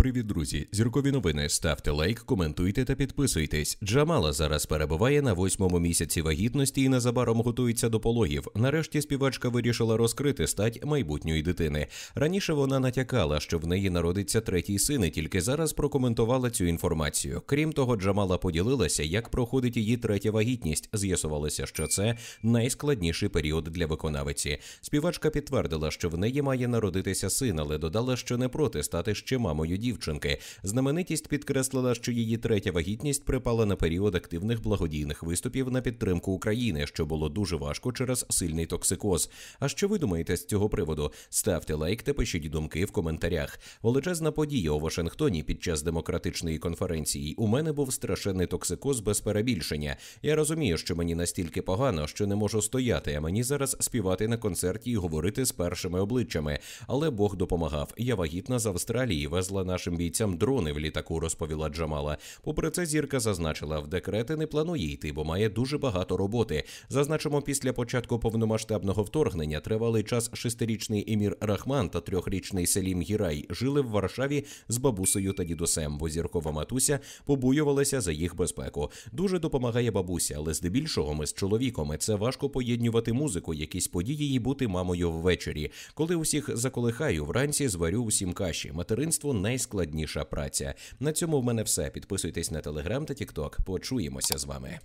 Привіт, друзі! Зіркові новини. Ставте лайк, коментуйте та підписуйтесь. Джамала зараз перебуває на восьмому місяці вагітності і незабаром готується до пологів. Нарешті співачка вирішила розкрити стать майбутньої дитини. Раніше вона натякала, що в неї народиться третій син, і тільки зараз прокоментувала цю інформацію. Крім того, Джамала поділилася, як проходить її третя вагітність. З'ясувалося, що це найскладніший період для виконавиці. Співачка підтвердила, що в неї має народитися син, але додала, що не проти стати ще мамою дітей дівчинки. Знаменитість підкреслила, що її третя вагітність припала на період активних благодійних виступів на підтримку України, що було дуже важко через сильний токсикоз. А що ви думаєте з цього приводу? Ставте лайк та пишіть думки в коментарях. Величезна подія у Вашингтоні під час демократичної конференції. У мене був страшенний токсикоз без перебільшення. Я розумію, що мені настільки погано, що не можу стояти. А мені зараз співати на концерті і говорити з першими обличчями. Але Бог допомагав. Я вагітна з Австралії везла наш нашим бійцям дрони в літаку, розповіла Джамала. Попри це, зірка зазначила, в декрети не планує йти, бо має дуже багато роботи. Зазначимо, після початку повномасштабного вторгнення тривалий час шестирічний Емір Рахман та трьохрічний Селім Гірай жили в Варшаві з бабусею та дідусем, бо зіркова матуся побоювалася за їх безпеку. Дуже допомагає бабуся, але здебільшого ми з чоловіком. Це важко поєднювати музику, якісь події і бути мамою ввечері. Коли усіх заколихаю, вранці зварю усім каші. Материнство найскладніше найскладніша праця. На цьому в мене все. Підписуйтесь на телеграм та тікток. Почуємося з вами.